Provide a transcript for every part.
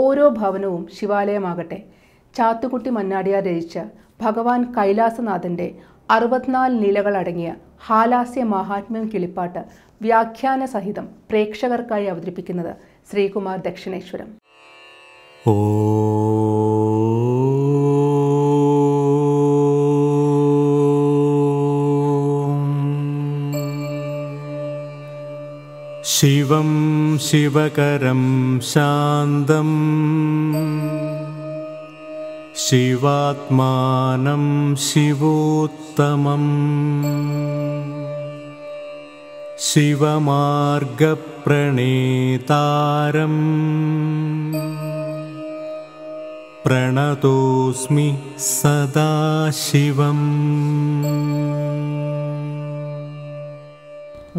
ഓരോ ഭവനവും ശിവാലയമാകട്ടെ ചാത്തുകുട്ടി മന്നാടിയാർ രചിച്ച ഭഗവാൻ കൈലാസനാഥൻ്റെ അറുപത്തിനാല് നിലകളടങ്ങിയ ഹാലാസ്യ മഹാത്മ്യം കിളിപ്പാട്ട് വ്യാഖ്യാന സഹിതം പ്രേക്ഷകർക്കായി അവതരിപ്പിക്കുന്നത് ശ്രീകുമാർ ദക്ഷിണേശ്വരം ശിവം शिवकरं शान्तम् शिवात्मानं शिवोत्तमम् शिवमार्गप्रणेतारम् प्रणतोऽस्मि सदाशिवं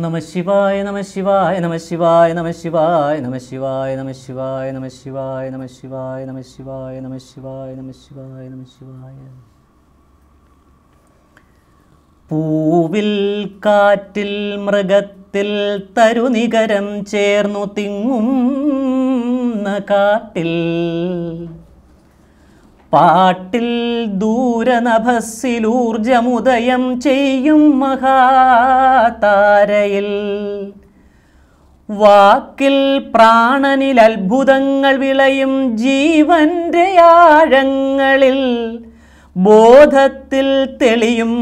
നമ ശിവായ നമ ശിവായ നമ ശിവായ നമ ശിവായ നമ ശിവായ നമ ശിവായ നമ ശിവായ നമ ശിവായ നമ ശിവായ നമ ശിവായ നമ ശിവായ നമ ശിവായ പൂവിൽ കാറ്റിൽ മൃഗത്തിൽ തരുനികരം ചേർന്നു തിങ്ങും കാട്ടിൽ പാട്ടിൽ ദൂരനഭസിലൂർജമുദയം ചെയ്യും മഹാതാരയിൽ വാക്കിൽ പ്രാണനിൽ അത്ഭുതങ്ങൾ വിളയും ജീവന്റെ ആഴങ്ങളിൽ ബോധത്തിൽ തെളിയും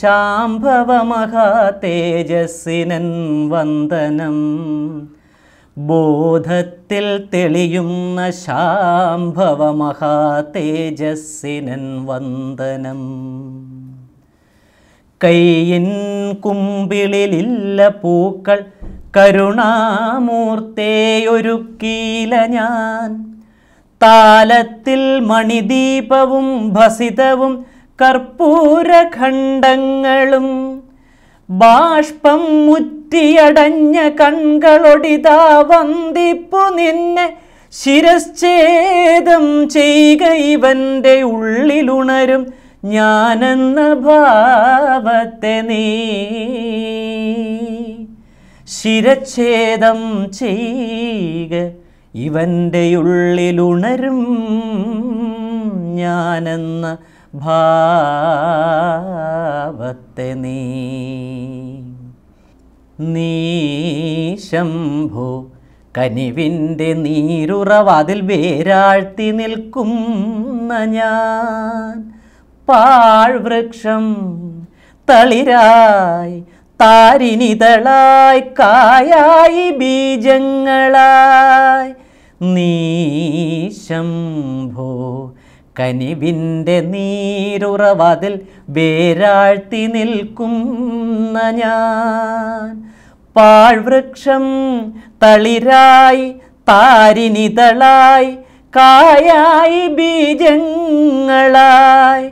ശാംഭവ മഹാ തേജസ്സിനൻ വന്ദനം ബോധത്തിൽ തെളിയുന്ന ശാംഭവ മഹാതേജസ്സിനൻ വന്ദനം കൈയിൻ കുമ്പിളിലില്ല പൂക്കൾ കരുണാമൂർത്തേയൊരുക്കീല ഞാൻ താലത്തിൽ മണിദീപവും ഭസിതവും കർപ്പൂരഖണ്ഡങ്ങളും ബാഷ്പം മുറ്റ കുറ്റിയടഞ്ഞ കൺകളൊടിതാ വന്ദിപ്പു നിന്നെ ശിരശ്ഛേദം ചെയ്യുക ഇവൻ്റെ ഉള്ളിലുണരും ഞാനെന്ന ഭാവത്തെ നീ ശിരച്ഛേദം ചെയ്യുക ഇവൻ്റെ ഉള്ളിലുണരും ഞാനെന്ന ഭാവത്തെ നീ നീ ശംഭു കനിവിൻ്റെ നീരുറവതിൽ വേരാഴ്ത്തി നിൽക്കും ഞാൻ പാഴ്വൃക്ഷം തളിരായി താരിനിതളായി കായായി ബീജങ്ങളായി നീ ശംഭോ കനിവിൻ്റെ നീരുറവതിൽ വേരാഴ്ത്തി നിൽക്കുന്ന ഞാൻ പാഴ്വൃക്ഷം തളിരായി താരിനിതളായി കായായി ബീജങ്ങളായി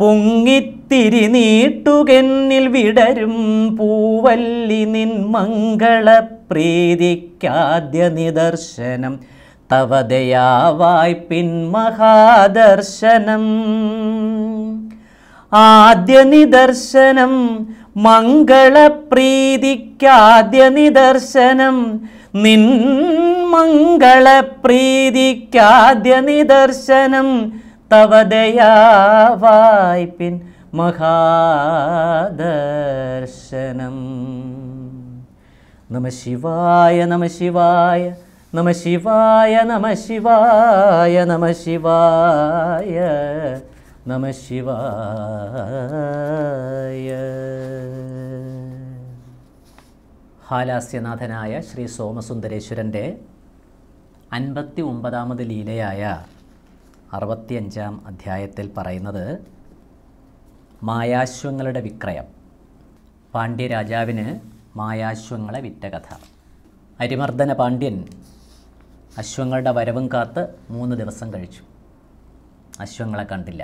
പൊങ്ങിത്തിരി നീട്ടുകെന്നിൽ വിടരും പൂവല്ലി നിൻ മംഗളപ്രീതിക്കാദ്യ നിദർശനം തവതയാവായ് മഹാദർശനം ആദ്യ നിദർശനം മംഗളപ്രീതിക്കാദ്യ നിദർശനം നിൻ മംഗളപ്രീതിക്കാദ്യ നിദർശനം തവതയാവായ് പിൻ മഹാദർശനം നമ ശിവായ നമ ശിവായ നമ ശിവായ നമ ശിവായ നമ ശിവായ നമ ശിവായ ഹാലാസ്യനാഥനായ ശ്രീ സോമസുന്ദരേശ്വരൻ്റെ അൻപത്തി ഒമ്പതാമത് ലീലയായ അറുപത്തിയഞ്ചാം അധ്യായത്തിൽ പറയുന്നത് മായാശ്വങ്ങളുടെ വിക്രയം പാണ്ഡ്യരാജാവിന് മായാശ്വങ്ങളെ വിറ്റ കഥ അരിമർദ്ദന പാണ്ഡ്യൻ അശ്വങ്ങളുടെ വരവും കാത്ത് മൂന്ന് ദിവസം കഴിച്ചു അശ്വങ്ങളെ കണ്ടില്ല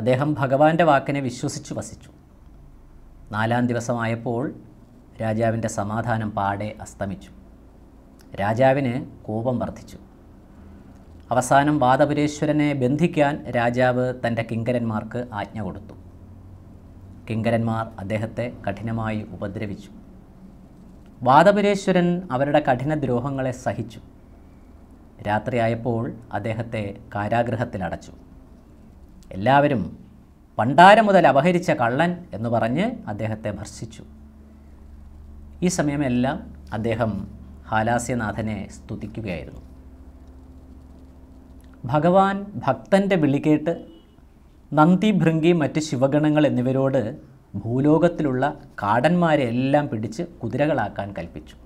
അദ്ദേഹം ഭഗവാന്റെ വാക്കിനെ വിശ്വസിച്ചു വസിച്ചു നാലാം ദിവസമായപ്പോൾ രാജാവിൻ്റെ സമാധാനം പാടെ അസ്തമിച്ചു രാജാവിന് കോപം വർദ്ധിച്ചു അവസാനം വാദപുരേശ്വരനെ ബന്ധിക്കാൻ രാജാവ് തൻ്റെ കിങ്കരന്മാർക്ക് ആജ്ഞ കൊടുത്തു കിങ്കരന്മാർ അദ്ദേഹത്തെ കഠിനമായി ഉപദ്രവിച്ചു വാദപുരേശ്വരൻ അവരുടെ കഠിന ദ്രോഹങ്ങളെ സഹിച്ചു രാത്രിയായപ്പോൾ അദ്ദേഹത്തെ അടച്ചു എല്ലാവരും പണ്ടാരം മുതൽ അപഹരിച്ച കള്ളൻ എന്ന് പറഞ്ഞ് അദ്ദേഹത്തെ ഭർഷിച്ചു ഈ സമയമെല്ലാം അദ്ദേഹം ഹാലാസ്യനാഥനെ സ്തുതിക്കുകയായിരുന്നു ഭഗവാൻ ഭക്തൻ്റെ വിളികേട്ട് നന്ദി ഭൃങ്കി മറ്റ് ശിവഗണങ്ങൾ എന്നിവരോട് ഭൂലോകത്തിലുള്ള കാടന്മാരെ എല്ലാം പിടിച്ച് കുതിരകളാക്കാൻ കൽപ്പിച്ചു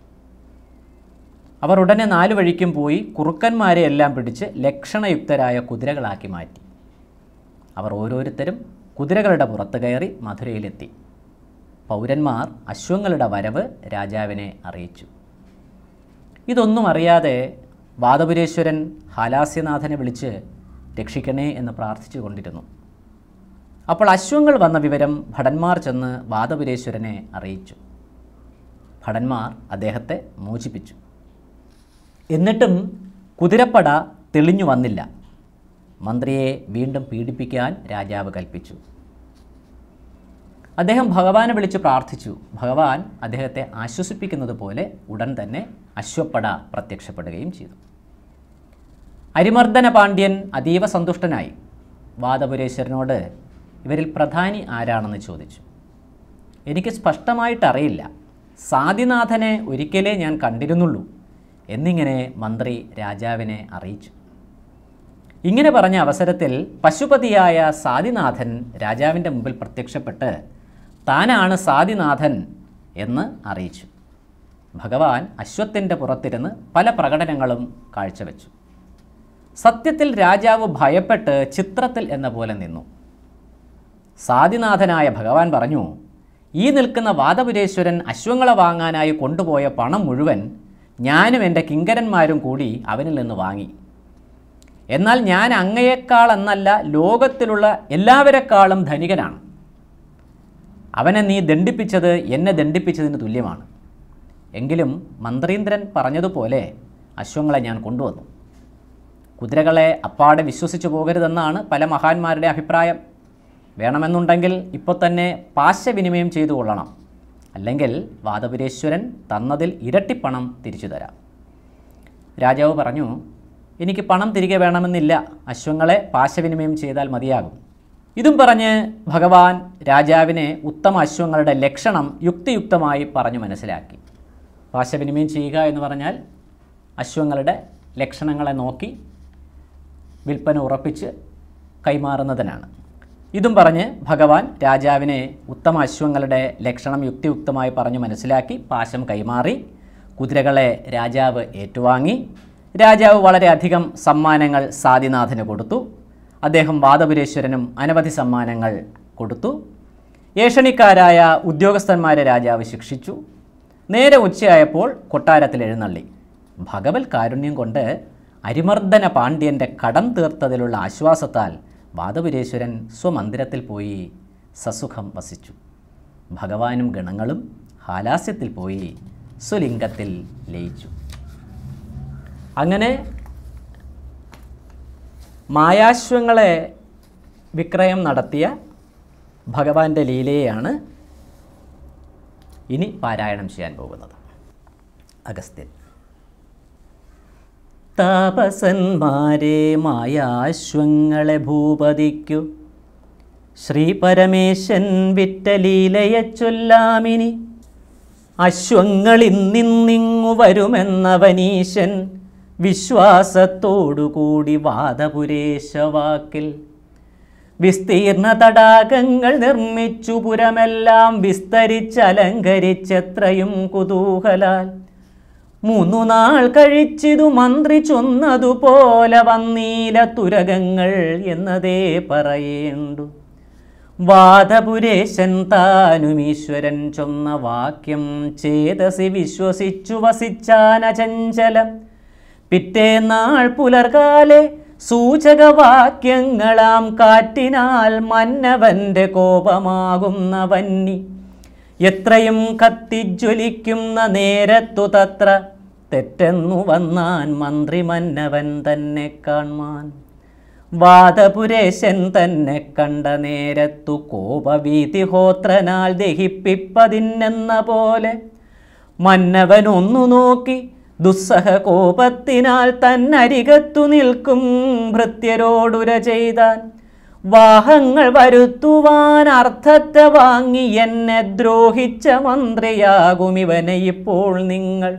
അവർ ഉടനെ നാലു വഴിക്കും പോയി കുറുക്കന്മാരെ എല്ലാം പിടിച്ച് ലക്ഷണയുക്തരായ കുതിരകളാക്കി മാറ്റി അവർ ഓരോരുത്തരും കുതിരകളുടെ പുറത്ത് കയറി മധുരയിലെത്തി പൗരന്മാർ അശ്വങ്ങളുടെ വരവ് രാജാവിനെ അറിയിച്ചു ഇതൊന്നും അറിയാതെ വാദപുരേശ്വരൻ ഹാലാസ്യനാഥനെ വിളിച്ച് രക്ഷിക്കണേ എന്ന് പ്രാർത്ഥിച്ചു കൊണ്ടിരുന്നു അപ്പോൾ അശ്വങ്ങൾ വന്ന വിവരം ഭടന്മാർ ചെന്ന് വാദപുരേശ്വരനെ അറിയിച്ചു ഭടന്മാർ അദ്ദേഹത്തെ മോചിപ്പിച്ചു എന്നിട്ടും കുതിരപ്പട തെളിഞ്ഞു വന്നില്ല മന്ത്രിയെ വീണ്ടും പീഡിപ്പിക്കാൻ രാജാവ് കൽപ്പിച്ചു അദ്ദേഹം ഭഗവാനെ വിളിച്ച് പ്രാർത്ഥിച്ചു ഭഗവാൻ അദ്ദേഹത്തെ ആശ്വസിപ്പിക്കുന്നത് പോലെ ഉടൻ തന്നെ അശ്വപ്പട പ്രത്യക്ഷപ്പെടുകയും ചെയ്തു അരിമർദ്ദന പാണ്ഡ്യൻ അതീവ സന്തുഷ്ടനായി വാദപുരേശ്വരനോട് ഇവരിൽ പ്രധാനി ആരാണെന്ന് ചോദിച്ചു എനിക്ക് സ്പഷ്ടമായിട്ടറിയില്ല സാദിനാഥനെ ഒരിക്കലേ ഞാൻ കണ്ടിരുന്നുള്ളൂ എന്നിങ്ങനെ മന്ത്രി രാജാവിനെ അറിയിച്ചു ഇങ്ങനെ പറഞ്ഞ അവസരത്തിൽ പശുപതിയായ സാദിനാഥൻ രാജാവിൻ്റെ മുമ്പിൽ പ്രത്യക്ഷപ്പെട്ട് താനാണ് സാദിനാഥൻ എന്ന് അറിയിച്ചു ഭഗവാൻ അശ്വത്തിൻ്റെ പുറത്തിരുന്ന് പല പ്രകടനങ്ങളും കാഴ്ചവെച്ചു സത്യത്തിൽ രാജാവ് ഭയപ്പെട്ട് ചിത്രത്തിൽ എന്ന പോലെ നിന്നു സാദിനാഥനായ ഭഗവാൻ പറഞ്ഞു ഈ നിൽക്കുന്ന വാദപുരേശ്വരൻ അശ്വങ്ങളെ വാങ്ങാനായി കൊണ്ടുപോയ പണം മുഴുവൻ ഞാനും എൻ്റെ കിങ്കരന്മാരും കൂടി അവനിൽ നിന്ന് വാങ്ങി എന്നാൽ ഞാൻ അങ്ങയേക്കാൾ എന്നല്ല ലോകത്തിലുള്ള എല്ലാവരെക്കാളും ധനികനാണ് അവനെ നീ ദണ്ഡിപ്പിച്ചത് എന്നെ ദണ്ഡിപ്പിച്ചതിന് തുല്യമാണ് എങ്കിലും മന്ത്രീന്ദ്രൻ പറഞ്ഞതുപോലെ അശ്വങ്ങളെ ഞാൻ കൊണ്ടുവന്നു കുതിരകളെ അപ്പാടെ വിശ്വസിച്ചു പോകരുതെന്നാണ് പല മഹാന്മാരുടെ അഭിപ്രായം വേണമെന്നുണ്ടെങ്കിൽ ഇപ്പോൾ തന്നെ പാശവിനിമയം ചെയ്തു കൊള്ളണം അല്ലെങ്കിൽ വാദപുരേശ്വരൻ തന്നതിൽ ഇരട്ടിപ്പണം തിരിച്ചു തരാം രാജാവ് പറഞ്ഞു എനിക്ക് പണം തിരികെ വേണമെന്നില്ല അശ്വങ്ങളെ പാശവിനിമയം ചെയ്താൽ മതിയാകും ഇതും പറഞ്ഞ് ഭഗവാൻ രാജാവിനെ ഉത്തമ അശ്വങ്ങളുടെ ലക്ഷണം യുക്തിയുക്തമായി പറഞ്ഞു മനസ്സിലാക്കി പാശവിനിമയം ചെയ്യുക എന്ന് പറഞ്ഞാൽ അശ്വങ്ങളുടെ ലക്ഷണങ്ങളെ നോക്കി വിൽപ്പന ഉറപ്പിച്ച് കൈമാറുന്നതിനാണ് ഇതും പറഞ്ഞ് ഭഗവാൻ രാജാവിനെ ഉത്തമ അശ്വങ്ങളുടെ ലക്ഷണം യുക്തിയുക്തമായി പറഞ്ഞു മനസ്സിലാക്കി പാശം കൈമാറി കുതിരകളെ രാജാവ് ഏറ്റുവാങ്ങി രാജാവ് വളരെയധികം സമ്മാനങ്ങൾ സാദിനാഥന് കൊടുത്തു അദ്ദേഹം വാദപുരേശ്വരനും അനവധി സമ്മാനങ്ങൾ കൊടുത്തു ഏഷണിക്കാരായ ഉദ്യോഗസ്ഥന്മാരെ രാജാവ് ശിക്ഷിച്ചു നേരെ ഉച്ചയായപ്പോൾ കൊട്ടാരത്തിൽ എഴുന്നള്ളി ഭഗവൽ കാരുണ്യം കൊണ്ട് അരിമർദ്ദന പാണ്ഡ്യൻ്റെ കടം തീർത്തതിലുള്ള ആശ്വാസത്താൽ വാദപുരേശ്വരൻ സ്വമന്ദിരത്തിൽ പോയി സസുഖം വസിച്ചു ഭഗവാനും ഗണങ്ങളും ഹാലാസ്യത്തിൽ പോയി സ്വലിംഗത്തിൽ ലയിച്ചു അങ്ങനെ മായാശ്വങ്ങളെ വിക്രയം നടത്തിയ ഭഗവാന്റെ ലീലയെയാണ് ഇനി പാരായണം ചെയ്യാൻ പോകുന്നത് അഗസ്ത്യൻ താപസന്മാരെ മായാശ്വങ്ങളെ ഭൂപതിക്കു ശ്രീ പരമേശൻ വിറ്റലീലയെ അശ്വങ്ങളിൽ അശ്വങ്ങളിന്നിന്നിങ്ങു വരുമെന്നവനീശൻ വിശ്വാസത്തോടുകൂടി വാദപുരേശവാക്കിൽ വിസ്തീർണ തടാകങ്ങൾ നിർമ്മിച്ചു പുരമെല്ലാം വിസ്തരിച്ചലങ്കരിച്ചത്രയും കുതൂഹലാൽ മൂന്നു നാൾ കഴിച്ചിതു മന്ത്രി ചൊന്നതുപോലെ വന്നീല തുരകങ്ങൾ എന്നതേ പറയേണ്ടു വാദപുരേശൻ താനും ഈശ്വരൻ ചൊന്ന വാക്യം ചേതസി വിശ്വസിച്ചു വസിച്ചാനചഞ്ചലം പിറ്റേ പുലർകാലെ സൂചകവാക്യങ്ങളാം കാറ്റിനാൽ മന്നവന്റെ കോപമാകുന്ന വന്നി എത്രയും കത്തിജ്വലിക്കുന്ന നേരത്തു തത്ര തെറ്റെന്നു വന്നാൻ മന്ത്രി മന്നവൻ തന്നെ കാൺമാൻ വാദപുരേശൻ തന്നെ കണ്ട നേരത്തു കോപവീതി ഹോത്രനാൽ ദഹിപ്പിപ്പതിന്നെന്ന പോലെ മന്നവനൊന്നു നോക്കി ദുസ്സഹ കോപത്തിനാൽ തന്നരികത്തു നിൽക്കും ഭൃത്യരോടുര ചെയ്താൻ വാഹങ്ങൾ വരുത്തുവാൻ അർത്ഥത്തെ വാങ്ങി എന്നെ ദ്രോഹിച്ച മന്ത്രിയാകും ഇവനെ ഇപ്പോൾ നിങ്ങൾ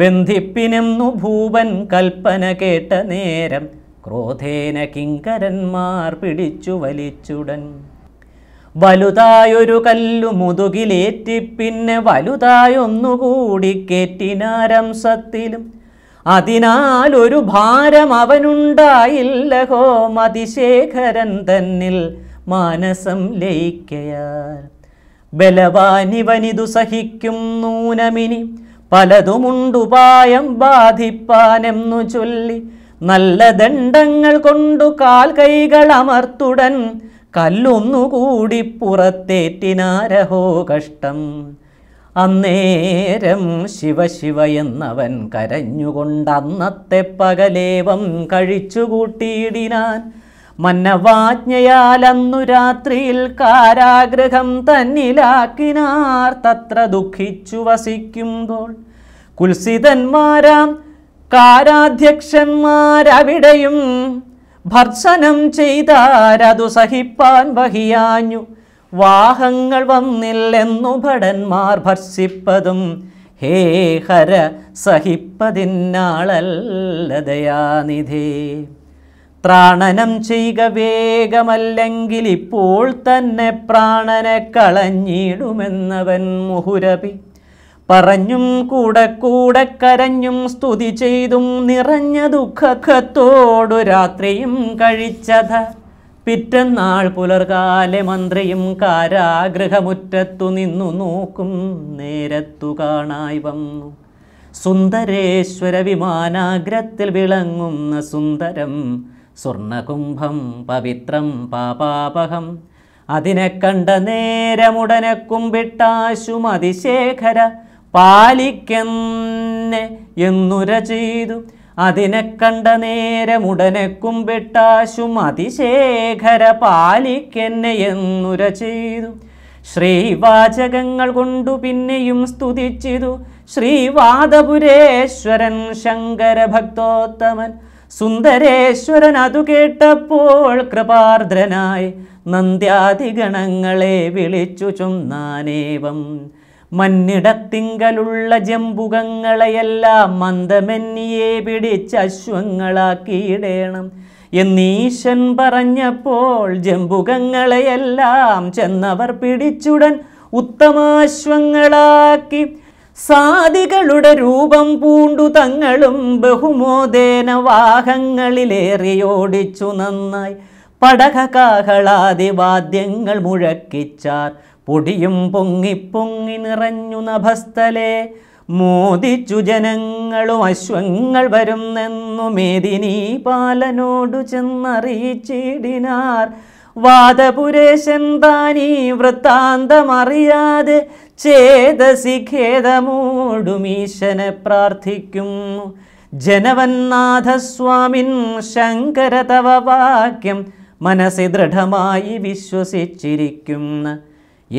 ബന്ധിപ്പിനെന്നു ഭൂപൻ കൽപ്പന കേട്ട നേരം ക്രോധേന കിങ്കരന്മാർ പിടിച്ചു വലിച്ചുടൻ വലുതായൊരു കല്ലു മുതുകിലേറ്റി പിന്നെ വലുതായൊന്നുകൂടി കേറ്റിനാരംസത്തിലും അതിനാൽ ഒരു ഭാരം അവനുണ്ടായില്ല ഹോ മതിശേഖരൻ തന്നിൽ മാനസം ലയിക്കയാൽ ബലവാനിവനിതു സഹിക്കും നൂനമിനി പലതുമുണ്ടുപായം ബാധിപ്പാനെന്നു ചൊല്ലി നല്ല ദണ്ഡങ്ങൾ കൊണ്ടു കാൽ കൈകൾ അമർത്തുടൻ കല്ലൊന്നുകൂടി പുറത്തേറ്റിനാരഹോ കഷ്ടം അന്നേരം ശിവശിവ എന്നവൻ കരഞ്ഞുകൊണ്ട് അന്നത്തെ പകലേവം കഴിച്ചുകൂട്ടിയിടിനാൻ മന്നവാജ്ഞയാൽ അന്നു രാത്രിയിൽ കാരാഗ്രഹം തന്നിലാക്കിനാർ തത്ര ദുഃഖിച്ചു വസിക്കുമ്പോൾ കുൽസിതന്മാരാം കാരാധ്യക്ഷന്മാരവിടെയും ഭർസനം ചെയ്താരതു സഹിപ്പാൻ വഹിയാഞ്ഞു വാഹങ്ങൾ വന്നില്ലെന്നു ഭടന്മാർ ഭർഷിപ്പതും ഹേ ഹര സഹിപ്പതിന്നാളല്ലതയാനിധി പ്രാണനം ചെയ്യുക വേഗമല്ലെങ്കിൽ ഇപ്പോൾ തന്നെ പ്രാണനെ കളഞ്ഞിടുമെന്നവൻ മുഹുരപി പറഞ്ഞും കൂടെ കൂടെ കരഞ്ഞും സ്തുതി ചെയ്തും നിറഞ്ഞ ദുഃഖത്തോടു രാത്രിയും കഴിച്ചത പിറ്റന്നാൾ പുലർകാലെ മന്ത്രിയും കാരാഗ്രഹമുറ്റത്തു നിന്നു നോക്കും നേരത്തു കാണായി വന്നു സുന്ദരേശ്വര വിമാനാഗ്രത്തിൽ വിളങ്ങുന്ന സുന്ദരം സ്വർണകുംഭം പവിത്രം പാപാപഹം അതിനെ കണ്ട നേരമുടനെ കുമ്പിട്ടാശു അതിശേഖര പാലിക്കെന്നെ എന്നുര ചെയ്തു അതിനെ കണ്ട നേരമുടനെ കുമ്പിട്ടാശും അതിശേഖര പാലിക്കെന്നെ എന്നുര ചെയ്തു ശ്രീവാചകങ്ങൾ കൊണ്ടു പിന്നെയും സ്തുതിച്ചിതു ശ്രീവാദപുരേശ്വരൻ ശങ്കര ഭക്തോത്തമൻ സുന്ദരേശ്വരൻ അതു കേട്ടപ്പോൾ കൃപാർദ്രനായി നന്ദ്യാതിഗണങ്ങളെ വിളിച്ചു ചുംനാനേവം മണ്ണിടത്തിങ്കലുള്ള ജമ്പുകങ്ങളെയെല്ലാം മന്ദമെന്നിയെ പിടിച്ച് അശ്വങ്ങളാക്കിയിടേണം എന്നീശൻ പറഞ്ഞപ്പോൾ ജമ്പുകങ്ങളെയെല്ലാം ചെന്നവർ പിടിച്ചുടൻ ഉത്തമാശ്വങ്ങളാക്കി സാധികളുടെ രൂപം പൂണ്ടു തങ്ങളും ബഹുമോദേന വാഹങ്ങളിലേറിയോടിച്ചു നന്നായി പടകകാഹളാദിവാദ്യങ്ങൾ മുഴക്കിച്ചാർ പൊടിയും പൊങ്ങി പൊങ്ങി നിറഞ്ഞു നഭസ്ഥലെ മോദിച്ചു ജനങ്ങളും അശ്വങ്ങൾ വരുന്നെന്നു മേദിനി പാലനോടു ചെന്നറിയിച്ചിടിനാർ വാദപുരേശൻ താനീ വൃത്താന്തമറിയാതെ ചേതസി ഖേദമോടുമീശനെ പ്രാർത്ഥിക്കും ജനവന്നാഥസ്വാമിൻ ശങ്കരതവവാക്യം വാക്യം മനസ്സി ദൃഢമായി വിശ്വസിച്ചിരിക്കുന്നു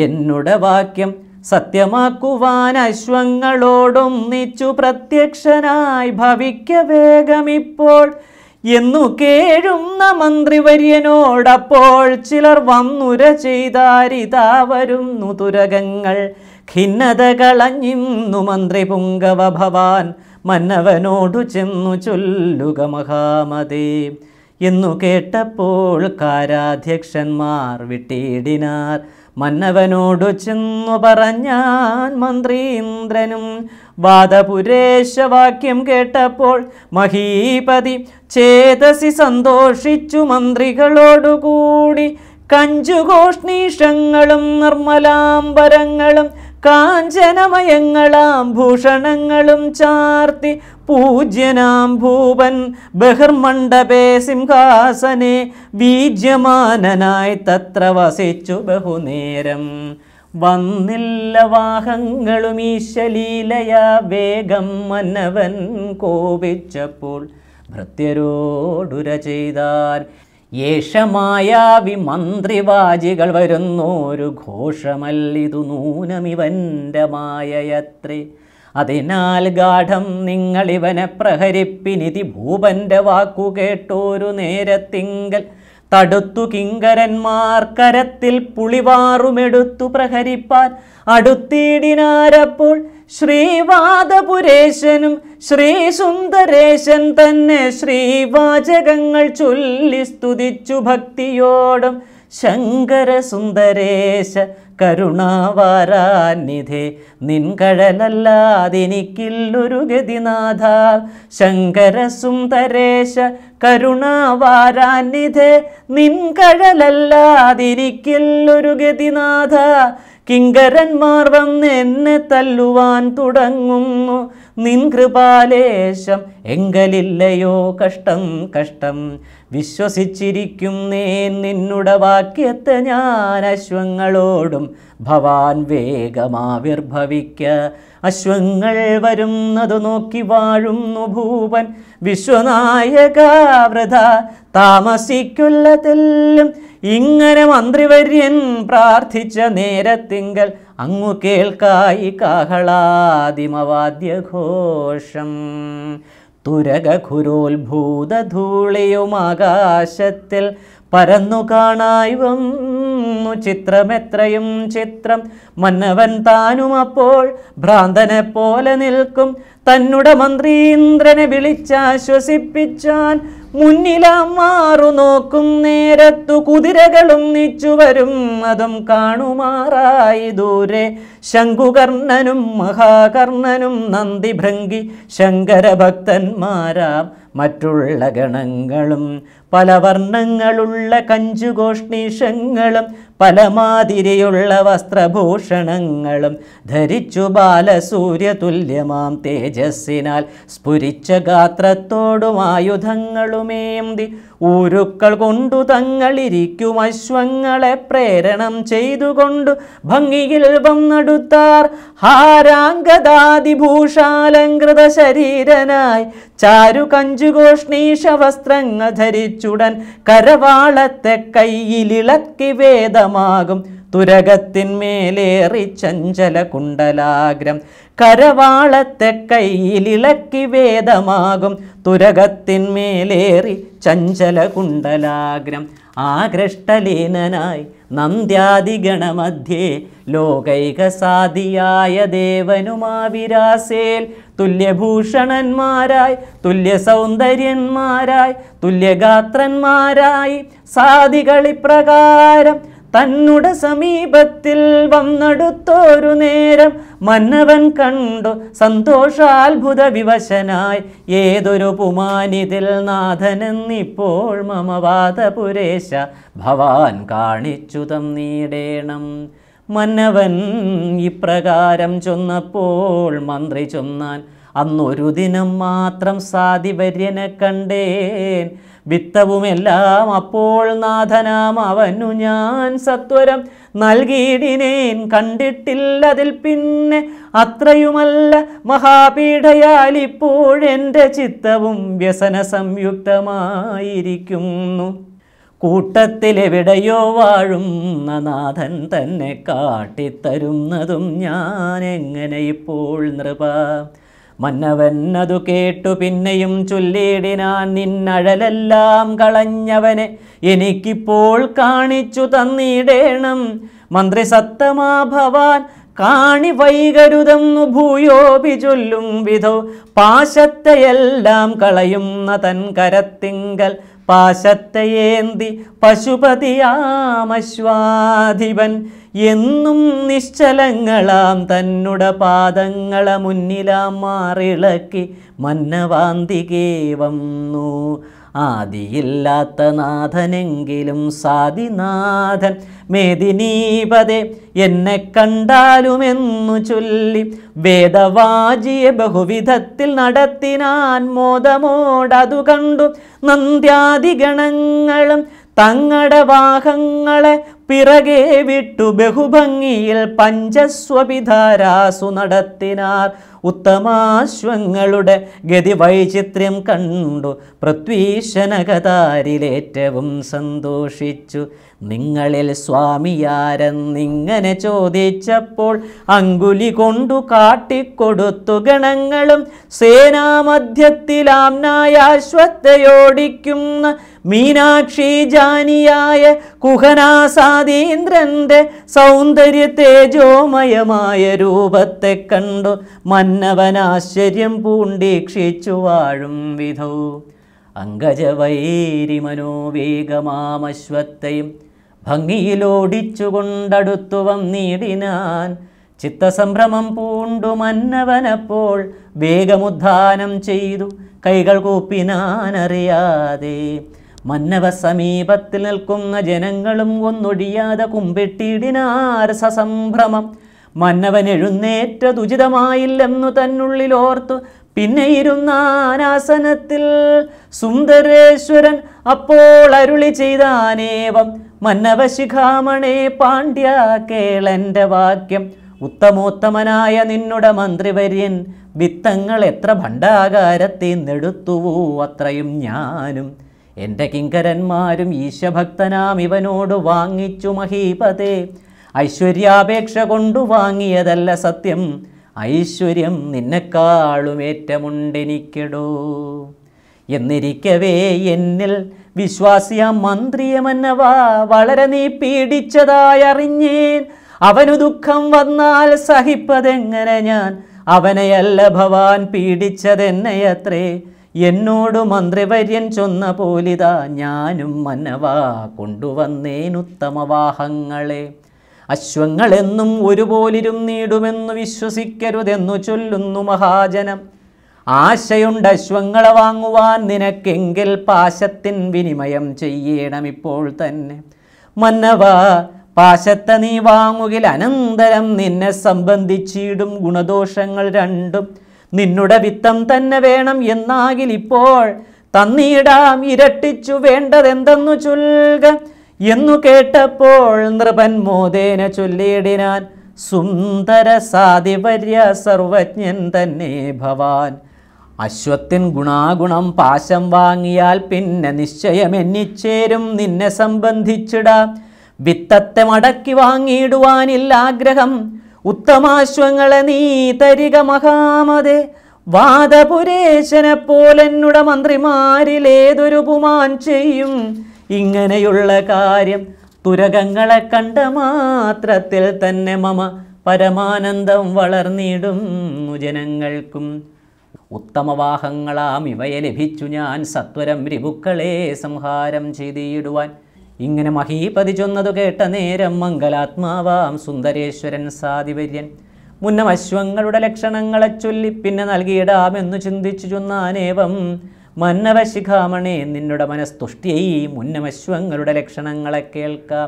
എന്നുട വാക്യം സത്യമാക്കുവാൻ അശ്വങ്ങളോടൊന്നിച്ചു പ്രത്യക്ഷനായി ഭവിക്ക വേഗമിപ്പോൾ എന്നു കേഴുന്ന മന്ത്രിവര്യനോടപ്പോൾ ചിലർ വന്നുര ചെയ്താരിതാവരുന്നു തുരകങ്ങൾ ഖിന്നത കളഞ്ഞിന്നു മന്ത്രി പുങ്കവ ഭവാൻ മന്നവനോടു ചെന്നു ചൊല്ലുക മഹാമതേ എന്നു കേട്ടപ്പോൾ കാരാധ്യക്ഷന്മാർ വിട്ടിടിനാർ മന്നവനോടു ചെന്നു പറഞ്ഞാൻ മന്ത്രീന്ദ്രനും വാദപുരേശവാക്യം കേട്ടപ്പോൾ മഹീപതി ചേതസി സന്തോഷിച്ചു മന്ത്രികളോടുകൂടി കഞ്ചുഘോഷ്ണീഷങ്ങളും നിർമ്മലാംബരങ്ങളും കാഞ്ചനമയങ്ങളാം ഭൂഷണങ്ങളും ചാർത്തി പൂജ്യനാം ഭൂപൻ ബഹിർമണ്ഡപേ സിംഹാസനെ ബീജ്യമാനനായി തത്ര വസിച്ചു ബഹുനേരം വന്നില്ല വാഹങ്ങളും ഈശലീലയ വേഗം മന്നവൻ കോപിച്ചപ്പോൾ ഭൃത്യരോടുര ചെയ്താൽ യേശമായാവി മന്ത്രിവാചികൾ വരുന്നൊരു ഘോഷമല്ലിതു നൂനമിവൻ്റെ മായയത്രേ അതിനാൽ ഗാഠം നിങ്ങളിവനെ പ്രഹരിപ്പിനിധി ഭൂപൻ്റെ വാക്കു കേട്ടോരു നേരത്തിങ്കൽ തടുത്തു കിങ്കരന്മാർ കരത്തിൽ പുളിവാറുമെടുത്തു പ്രഹരിപ്പാൻ അടുത്തിടിനാരപ്പോൾ ശ്രീവാദപുരേശനും ശ്രീസുന്ദരേശൻ തന്നെ ശ്രീവാചകങ്ങൾ ചൊല്ലി സ്തുതിച്ചു ഭക്തിയോടും ശങ്കരസുന്ദരേശ കരുണാവാരാനിധേ നിൻകഴലല്ലാതെനിക്കില്ലൊരു ഗതിനാഥ ശങ്കരസുന്ദരേശ കരുണാവാരാനിധേ നിൻകഴലല്ലാതെനിക്കില്ലൊരു ഗതിനാഥ കിങ്കരന്മാർ വന്ന് എന്നെ തല്ലുവാൻ തുടങ്ങുന്നു നിൻ കൃപാലേശം എങ്കലില്ലയോ കഷ്ടം കഷ്ടം വിശ്വസിച്ചിരിക്കുന്നേ നിന്നുടെ വാക്യത്തെ ഞാൻ അശ്വങ്ങളോടും ഭവാൻ വേഗമാവിർഭവിക്ക അശ്വങ്ങൾ വരുന്നതു നോക്കി വാഴുന്നു ഭൂപൻ വിശ്വനായകാവൃത താമസിക്കുള്ളതെല്ലാം ഇങ്ങനെ മന്ത്രിവര്യൻ പ്രാർത്ഥിച്ച നേരത്തിങ്കൽ അങ്ങു കേൾക്കായി കാഹളാദിമവാദ്യഘോഷം തുരകഖുരോത്ഭൂതധൂളിയുമാകാശത്തിൽ പരന്നു കാണായിവം ചിത്രമെത്രയും ചിത്രം മന്നവൻ താനും അപ്പോൾ ഭ്രാന്തനെ പോലെ നിൽക്കും തന്നുടെ മന്ത്രീന്ദ്രനെ വിളിച്ചാശ്വസിപ്പിച്ചാൻ മുന്നിലാം മാറു നോക്കും നേരത്തു കുതിരകളും നിച്ചുവരും അതും കാണുമാറായി ദൂരെ ശംഖുകർണനും മഹാകർണനും നന്ദിഭൃങ്കി ശങ്കരഭക്തന്മാരാം മറ്റുള്ള ഗണങ്ങളും പല വർണ്ണങ്ങളുള്ള കഞ്ചുഗോഷ്ണീഷങ്ങളും പല മാതിരിയുള്ള വസ്ത്രഭൂഷണങ്ങളും ധരിച്ചു ബാലസൂര്യ തുല്യമാം തേജസ്സിനാൽ സ്ഫുരിച്ച ഗാത്രത്തോടുമായുധങ്ങളുമേന്തി ഊരുക്കൾ കൊണ്ടു തങ്ങളിരിക്കും അശ്വങ്ങളെ പ്രേരണം ചെയ്തുകൊണ്ടു ഭംഗിയിൽ വന്നെടുത്താർ ഹാരാംഗദാതിഭൂഷാലങ്കൃത ശരീരനായി ചാരു കഞ്ചുഘോഷ്ണീഷ വസ്ത്രങ്ങൾ ധരിച്ചുടൻ കരവാളത്തെ കയ്യിലിളക്കി വേദമാകും തുരകത്തിന്മേലേറി ചഞ്ചല കുണ്ടലാഗ്രം കരവാളത്തെ കയ്യിലിളക്കി വേദമാകും തുരകത്തിന്മേലേറി ചഞ്ചല കുണ്ടലാഗ്രം ആകൃഷ്ടലീനനായി നന്ദ്യാദിഗണമധ്യേ ലോകൈക സാധിയായ ദേവനുമാവിരാസേൽ തുല്യഭൂഷണന്മാരായി തുല്യ സൗന്ദര്യന്മാരായി തുല്യഗാത്രന്മാരായി സാധികളിപ്രകാരം തന്നുടെ സമീപത്തിൽ വന്നെടുത്തോരു നേരം മന്നവൻ കണ്ടു സന്തോഷാത്ഭുത വിവശനായി ഏതൊരു പുമാനിതിൽ നാഥനെന്നിപ്പോൾ മമവാദപുരേശ ഭവാൻ കാണിച്ചു തന്നീടേണം മന്നവൻ ഇപ്രകാരം ചൊന്നപ്പോൾ മന്ത്രി ചൊന്നാൻ അന്നൊരു ദിനം മാത്രം സാതിവര്യനെ കണ്ടേൻ വിത്തവുമെല്ലാം അപ്പോൾ നാഥനാം അവനു ഞാൻ സത്വരം നൽകിയിടിനേൻ കണ്ടിട്ടില്ലതിൽ പിന്നെ അത്രയുമല്ല മഹാപീഠയാൽ ഇപ്പോഴെൻ്റെ ചിത്തവും വ്യസന സംയുക്തമായിരിക്കുന്നു കൂട്ടത്തിലെവിടെയോ വാഴുന്ന നാഥൻ തന്നെ കാട്ടിത്തരുന്നതും ഞാൻ എങ്ങനെ ഇപ്പോൾ നൃപ മന്നവന്നതു കേട്ടു പിന്നെയും ചൊല്ലിയിടിനാൻ നിന്നഴലെല്ലാം കളഞ്ഞവനെ എനിക്കിപ്പോൾ കാണിച്ചു തന്നിടേണം മന്ത്രി സത്തമാ ഭവാൻ കാണി വൈകരുതെന്നു ഭൂയോപി ചൊല്ലും വിധോ പാശത്തെയെല്ലാം കളയുന്ന തൻ കരത്തിങ്കൽ പാശത്തയേന്തി പശുപതിയാമശ്വാധിപൻ എന്നും നിശ്ചലങ്ങളാം തന്നുട പാദങ്ങളെ മുന്നിലാം മാറിളക്കി മന്നവാന്തികേ വന്നു ആദിയില്ലാത്ത നാഥനെങ്കിലും സാതിനാഥൻ മേദിനീപതേ എന്നെ കണ്ടാലുമെന്നു ചൊല്ലി വേദവാജിയെ ബഹുവിധത്തിൽ നടത്തിനാൻ മോദമോടതു കണ്ടു നന്ദ്യാദിഗണങ്ങളും തങ്ങളുടെ വാഹങ്ങളെ പിറകെ വിട്ടു ബഹുഭംഗിയിൽ പഞ്ചസ്വപിധാരാസു നടത്തിനാർ ഉത്തമാശ്വങ്ങളുടെ ഗതി വൈചിത്ര്യം കണ്ടു പൃഥ്വീശനകതാരിലേറ്റവും സന്തോഷിച്ചു നിങ്ങളിൽ സ്വാമിയാരെന്നിങ്ങനെ ചോദിച്ചപ്പോൾ അങ്കുലി കൊണ്ടു കാട്ടിക്കൊടുത്തു ഗണങ്ങളും സേനാമധ്യത്തിലാംനായാശ്വത്തയോടിക്കുന്ന മീനാക്ഷി ജാനിയായ കുഹനാസാദീന്ദ്രൻ്റെ സൗന്ദര്യ തേജോമയമായ രൂപത്തെ കണ്ടു മന മന്നവനാശ്ചര്യം പൂണ്ടീക്ഷിച്ചു വാഴും വിധൗ അങ്കജവൈരി മനോവേഗമാമശ്വത്തെയും ഭംഗിയിലോടിച്ചുകൊണ്ടടുത്തു വന്നിടിനാൻ ചിത്തസംഭ്രമം പൂണ്ടു മന്നവനപ്പോൾ വേഗമുദ്ധാനം ചെയ്തു കൈകൾ കൂപ്പിനാനറിയാതെ മന്നവ സമീപത്തിൽ നിൽക്കുന്ന ജനങ്ങളും ഒന്നൊഴിയാതെ കുമ്പിട്ടിടിനാർ സസംഭ്രമം മന്നവൻ തന്നുള്ളിൽ ഓർത്തു പിന്നെ ഇരുന്നാനാസനത്തിൽ സുന്ദരേശ്വരൻ അപ്പോൾ അരുളി ചെയ്താനേവം ശിഖാമണേ പാണ്ഡ്യ കേളന്റെ വാക്യം ഉത്തമോത്തമനായ നിന്നുടെ മന്ത്രിവര്യൻ വിത്തങ്ങൾ എത്ര നെടുത്തുവോ അത്രയും ഞാനും എൻ്റെ കിങ്കരന്മാരും ഈശഭക്തനാം ഇവനോട് വാങ്ങിച്ചു മഹീപതേ ഐശ്വര്യാപേക്ഷ കൊണ്ടു വാങ്ങിയതല്ല സത്യം ഐശ്വര്യം നിന്നെക്കാളും ഏറ്റമുണ്ടെനിക്കെടോ എന്നിരിക്കവേ എന്നിൽ വിശ്വാസിയ മന്ത്രിയമന്നവാ വളരെ നീ അറിഞ്ഞേൻ അവനു ദുഃഖം വന്നാൽ സഹിപ്പതെങ്ങനെ ഞാൻ അവനെയല്ല ഭവാൻ പീഡിച്ചതെന്നയത്രേ എന്നോട് മന്ത്രിവര്യൻ ചൊന്ന പോലിതാ ഞാനും മന്നവാ കൊണ്ടുവന്നേനുത്തമവാഹങ്ങളെ അശ്വങ്ങളെന്നും ഒരുപോലിരുന്നീടുമെന്നു വിശ്വസിക്കരുതെന്നു ചൊല്ലുന്നു മഹാജനം ആശയുണ്ട് അശ്വങ്ങളെ വാങ്ങുവാൻ നിനക്കെങ്കിൽ പാശത്തിൻ വിനിമയം ചെയ്യണം ഇപ്പോൾ തന്നെ മന്നവ പാശത്തെ നീ വാങ്ങുകിൽ അനന്തരം നിന്നെ സംബന്ധിച്ചിടും ഗുണദോഷങ്ങൾ രണ്ടും നിന്നുടെ വിത്തം തന്നെ വേണം എന്നാകിൽ ഇപ്പോൾ തന്നീടാം ഇരട്ടിച്ചു വേണ്ടതെന്തെന്നു ചൊല്ലുക എന്നു കേട്ടപ്പോൾ നൃപൻ മോദേന ചൊല്ലിയിടിനാൻ സുന്ദര സാധിപര്യ സർവജ്ഞൻ തന്നെ ഭവാൻ അശ്വത്തിൻ ഗുണാഗുണം പാശം വാങ്ങിയാൽ പിന്നെ നിശ്ചയം എന്നിച്ചേരും നിന്നെ സംബന്ധിച്ചിടാ വിത്തത്തെ മടക്കി വാങ്ങിയിടുവാനില്ല ആഗ്രഹം ഉത്തമാശ്വങ്ങളെ നീ തരിക മഹാമതെ വാദപുരേശനെ പോലെന്നുട മന്ത്രിമാരിലേതൊരു പുമാൻ ചെയ്യും ഇങ്ങനെയുള്ള കാര്യം തുരകങ്ങളെ കണ്ട മാത്രത്തിൽ തന്നെ മമ പരമാനന്ദം വളർന്നിടും ജനങ്ങൾക്കും ഉത്തമവാഹങ്ങളാം ഇവയെ ലഭിച്ചു ഞാൻ സത്വരം രിപുക്കളെ സംഹാരം ചെയ്തിടുവാൻ ഇങ്ങനെ മഹീപതി ചൊന്നതു കേട്ട നേരം മംഗലാത്മാവാം സുന്ദരേശ്വരൻ സാതിവര്യൻ മുന്നം അശ്വങ്ങളുടെ ലക്ഷണങ്ങളെ ചൊല്ലി പിന്നെ നൽകിയിടാമെന്നു ചിന്തിച്ചു ചൊന്നാനേവം മന്നവശിഖാമണേ നിന്നുടെ മനസ്തുഷ്ടിയൈ മുന്നമശ്വങ്ങളുടെ ലക്ഷണങ്ങളെ കേൾക്കാം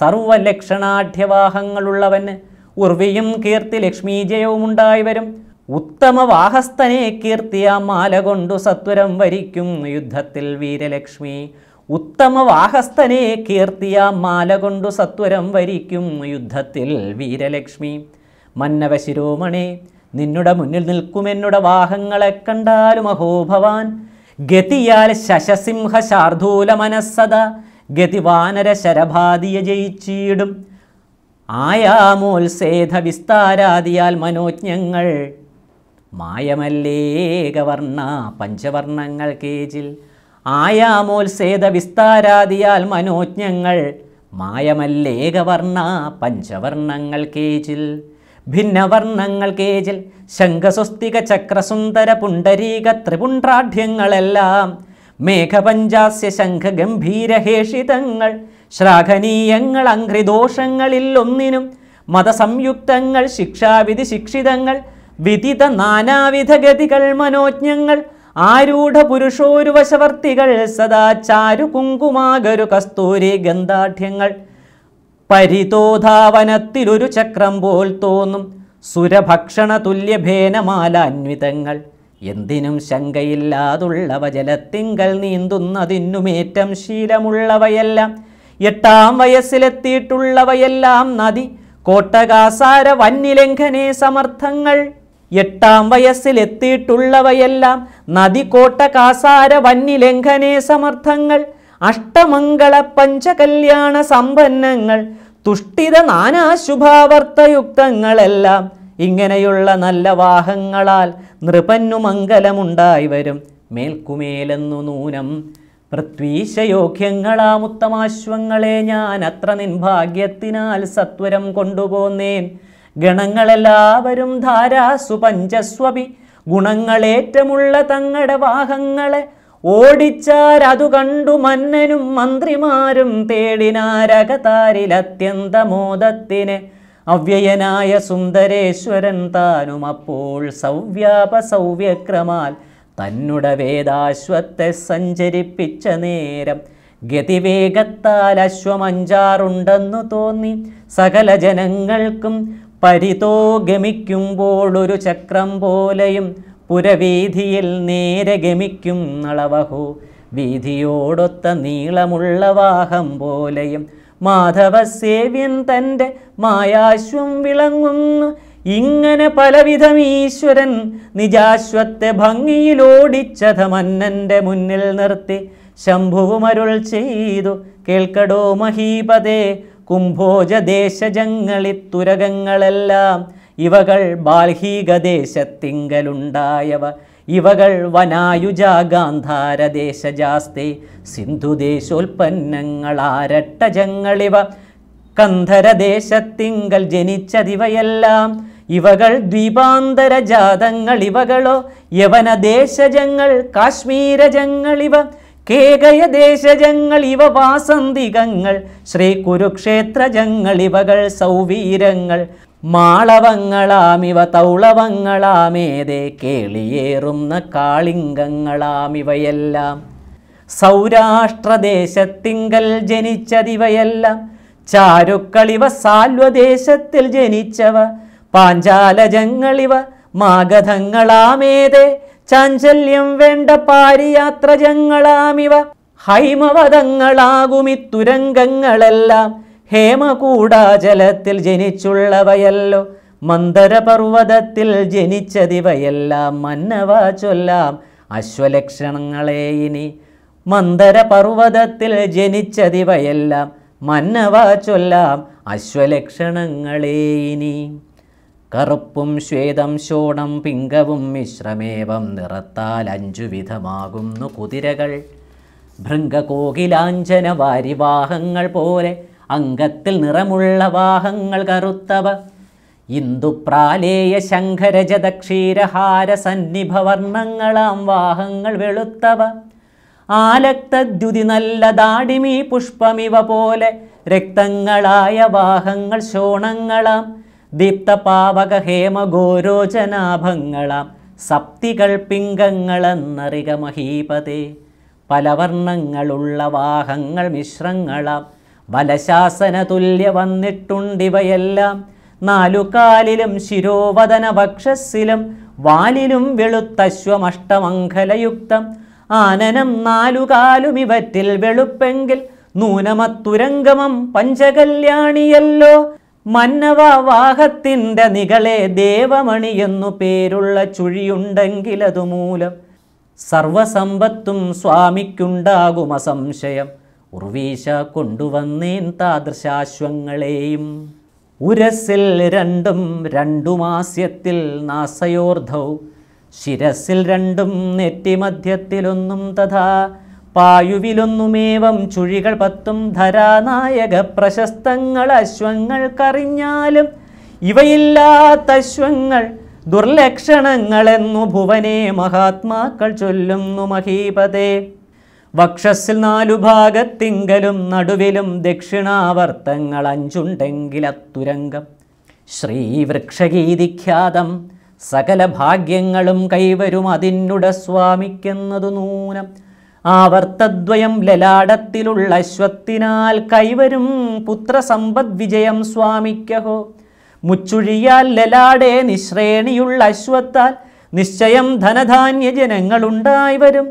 സർവലക്ഷണാഢ്യവാഹങ്ങളുള്ളവന് ഉർവിയും കീർത്തി ലക്ഷ്മീജയവും ഉണ്ടായി വരും ഉത്തമവാഹസ്ഥനെ കീർത്തിയ മാല കൊണ്ടു സത്വരം വരിക്കും യുദ്ധത്തിൽ വീരലക്ഷ്മി ഉത്തമവാഹസ്ഥനെ കീർത്തിയ മാല കൊണ്ടു സത്വരം വരിക്കും യുദ്ധത്തിൽ വീരലക്ഷ്മി മന്നവശിരോമണേ നിന്നുടെ മുന്നിൽ നിൽക്കുമെന്നുടെ വാഹങ്ങളെ കണ്ടാലും അഹോഭവാൻ ഗതിയാൽ ശശസിംഹ ശാർദൂല മനസ്സത ഗതിവാനര ശരഭാദിയ ജയിച്ചിടും ആയാമോത്സേധ വിസ്താരാദിയാൽ മനോജ്ഞങ്ങൾ മായമല്ലേകവർണ പഞ്ചവർണ്ണങ്ങൾ കേജിൽ ആയാമോത്സേധ വിസ്താരാദിയാൽ മനോജ്ഞങ്ങൾ മായമല്ലേകവർണ പഞ്ചവർണ്ണങ്ങൾ കേജിൽ ഭിന്നവർണ്ണങ്ങൾ കേജിൽ ശംഖസ്വസ്തിക ചക്രസുന്ദര പുണ്ടരീക ത്രിപുണ്ട്രാഢ്യങ്ങളെല്ലാം മേഘപഞ്ചാസ്യ ശംഖഗംഭീരഹേഷിതങ്ങൾ ശ്രാഘനീയങ്ങൾ അംഘ്രിദോഷങ്ങളിൽ ഒന്നിനും മതസംയുക്തങ്ങൾ ശിക്ഷാവിധി ശിക്ഷിതങ്ങൾ വിദിത നാനാവിധ ഗതികൾ മനോജ്ഞങ്ങൾ ആരൂഢ പുരുഷോരുവശവർത്തികൾ സദാ കുങ്കുമാകരു കസ്തൂരി ഗന്ധാഠ്യങ്ങൾ പരിതോധാവനത്തിലൊരു ചക്രം പോൽ തോന്നും സുരഭക്ഷണ തുല്യഭേനമാലാന്വിതങ്ങൾ എന്തിനും ശങ്കയില്ലാതുള്ളവ ജലത്തിങ്കൽ നീന്തുന്നതിനുമേറ്റം ശീലമുള്ളവയെല്ലാം എട്ടാം വയസ്സിലെത്തിയിട്ടുള്ളവയെല്ലാം നദി കോട്ടകാസാര വന്യലംഘനേ സമർത്ഥങ്ങൾ എട്ടാം വയസ്സിലെത്തിയിട്ടുള്ളവയെല്ലാം നദി കോട്ടകാസാര വന്യലംഘനേ സമർത്ഥങ്ങൾ അഷ്ടമംഗള പഞ്ചകല്യാണ സമ്പന്നങ്ങൾ തുഷ്ടിത നാനാശുഭാവർത്തയുക്തങ്ങളെല്ലാം ഇങ്ങനെയുള്ള നല്ല വാഹങ്ങളാൽ നൃപന്നു മംഗലമുണ്ടായി വരും മേൽക്കുമേലെന്നു നൂനം പൃഥ്വീശയോഗ്യങ്ങളാ മുത്തമാശ്വങ്ങളെ ഞാൻ അത്ര നിൻഭാഗ്യത്തിനാൽ സത്വരം കൊണ്ടുപോന്നേൻ ഗണങ്ങളെല്ലാവരും ധാരാസുപഞ്ചസ്വപി ഗുണങ്ങളേറ്റമുള്ള തങ്ങളുടെ വാഹങ്ങളെ ഓടിച്ചാരതു കണ്ടു മന്നനും മന്ത്രിമാരും തേടിനാരകതാരിലത്യന്തമോദത്തിന് അവ്യയനായ സുന്ദരേശ്വരൻ താനും അപ്പോൾ സൗവ്യക്രമാൽ തന്നുട വേദാശ്വത്തെ സഞ്ചരിപ്പിച്ച നേരം ഗതിവേഗത്താൽ അശ്വമഞ്ചാറുണ്ടെന്നു തോന്നി സകല ജനങ്ങൾക്കും പരിതോഗമിക്കുമ്പോൾ ഒരു ചക്രം പോലെയും പുരവീതിയിൽ നേരെ ഗമിക്കും നളവഹു വീതിയോടൊത്ത നീളമുള്ള വാഹം പോലെയും മാധവസേവ്യൻ തൻ്റെ മായാശ്വം വിളങ്ങുന്നു ഇങ്ങനെ പലവിധം ഈശ്വരൻ നിജാശ്വത്തെ ഭംഗിയിലോടിച്ചത മന്നൻ്റെ മുന്നിൽ നിർത്തി ശംഭുവുമരുൾ ചെയ്തു കേൾക്കടോ മഹീപതേ കുംഭോജദേശജങ്ങളിത്തുരകങ്ങളെല്ലാം ഇവകൾ ബാൽഹീകദേശത്തിങ്കലുണ്ടായവ ഇവകൾ വനായുജാഗാന്ധാരദേശജാസ്തേ സിന്ധുദേശോൽപ്പന്നങ്ങളാരട്ടജങ്ങളിവ കന്ധരദേശത്തിങ്കൽ ജനിച്ചതിവയെല്ലാം ഇവകൾ ദ്വീപാന്തര ജാതങ്ങൾ ഇവകളോ യവനദേശജങ്ങൾ കാശ്മീരജങ്ങളിവ കേകയദേശജങ്ങൾ ഇവ വാസന്തികങ്ങൾ ശ്രീ കുരുക്ഷേത്രജങ്ങൾ ഇവകൾ സൗവീരങ്ങൾ മാളവങ്ങളാമിവ തൗളവങ്ങളാമേതെ കേളിയേറുന്ന കാളിംഗങ്ങളാമിവയെല്ലാം സൗരാഷ്ട്രദേശത്തിങ്കൽ ജനിച്ചതിവയെല്ലാം ചാരുക്കളിവ സാൽവദേശത്തിൽ ജനിച്ചവ പാഞ്ചാലജങ്ങളിവ മാഗധങ്ങളാമേതെ ചാഞ്ചല്യം വേണ്ട പാരിയാത്രജങ്ങളാമിവ ഹൈമവതങ്ങളാകുമിത്തുരംഗങ്ങളെല്ലാം ഹേമകൂടാജലത്തിൽ ജനിച്ചുള്ളവയല്ലോ മന്ദരപർവ്വതത്തിൽ ജനിച്ചതിവയെല്ലാം മന്നവ ചൊല്ലാം അശ്വലക്ഷണങ്ങളെ ഇനി മന്ദരപർവ്വതത്തിൽ ജനിച്ചതിവയെല്ലാം മന്നവ ചൊല്ലാം അശ്വലക്ഷണങ്ങളെ ഇനി കറുപ്പും ശ്വേതം ശോണം പിങ്കവും മിശ്രമേവം നിറത്താൽ അഞ്ചു വിധമാകുന്നു കുതിരകൾ ഭൃംഗകോകിലാഞ്ചന വാരിവാഹങ്ങൾ പോലെ അംഗത്തിൽ നിറമുള്ള വാഹങ്ങൾ കറുത്തവ ഇന്ദുപ്രാലേയ ശങ്കരജത ക്ഷീരഹാര സന്നിഭവർണ്ണങ്ങളാം വാഹങ്ങൾ വെളുത്തവ ആലക്തദ്യുതി നല്ല ദാടിമീ പുഷ്പമിവ പോലെ രക്തങ്ങളായ വാഹങ്ങൾ ശോണങ്ങളാം ദീപ്തപാവക ഹേമഗോരോചനാഭങ്ങളാം സപ്തികൾ പിംഗങ്ങളെന്നറിക മഹീപതേ പലവർണ്ണങ്ങളുള്ള വാഹങ്ങൾ മിശ്രങ്ങളാം വലശാസന തുല്യ വന്നിട്ടുണ്ടിവയെല്ലാം നാലുകാലിലും ശിരോവദന വക്ഷസ്സിലും വാലിലും വെളുത്തശ്വമഷ്ടമംഗലയുക്തം ആനനം ഇവറ്റിൽ വെളുപ്പെങ്കിൽ നൂനമത്തുരംഗമം പഞ്ചകല്യാണിയല്ലോ മന്നവ നികളെ ദേവമണി എന്നു പേരുള്ള ചുഴിയുണ്ടെങ്കിലതുമൂലം സർവസമ്പത്തും സ്വാമിക്കുണ്ടാകുമ സംശയം ഉർവീശ കൊണ്ടുവന്നേൻ താദൃശാശ്വങ്ങളെയും ഉരസിൽ രണ്ടും രണ്ടുമാസ്യത്തിൽ നാസയോർധൗ ശിരസിൽ രണ്ടും നെറ്റിമധ്യത്തിലൊന്നും തഥാ പായുവിലൊന്നുമേവം ചുഴികൾ പത്തും ധരാനായക പ്രശസ്തങ്ങൾ അശ്വങ്ങൾക്കറിഞ്ഞാലും ഇവയില്ലാത്ത അശ്വങ്ങൾ ദുർലക്ഷണങ്ങളെന്നു ഭുവനെ മഹാത്മാക്കൾ ചൊല്ലുന്നു മഹീപതേ വക്ഷസ്സിൽ നാലു ഭാഗത്തിങ്കലും നടുവിലും ദക്ഷിണാവർത്തങ്ങൾ അഞ്ചുണ്ടെങ്കിൽ അത്തുരങ്കം ശ്രീവൃക്ഷഗീതിഖ്യാതം സകല ഭാഗ്യങ്ങളും കൈവരും അതിനുട സ്വാമിക്കുന്നതു നൂനം ആവർത്തദ്വയം ലലാടത്തിലുള്ള അശ്വത്തിനാൽ കൈവരും പുത്രസമ്പദ് വിജയം സ്വാമിക്കഹോ മുച്ചുഴിയാൽ ലലാടേ നിശ്രേണിയുള്ള അശ്വത്താൽ നിശ്ചയം ധനധാന്യ ജനങ്ങളുണ്ടായി വരും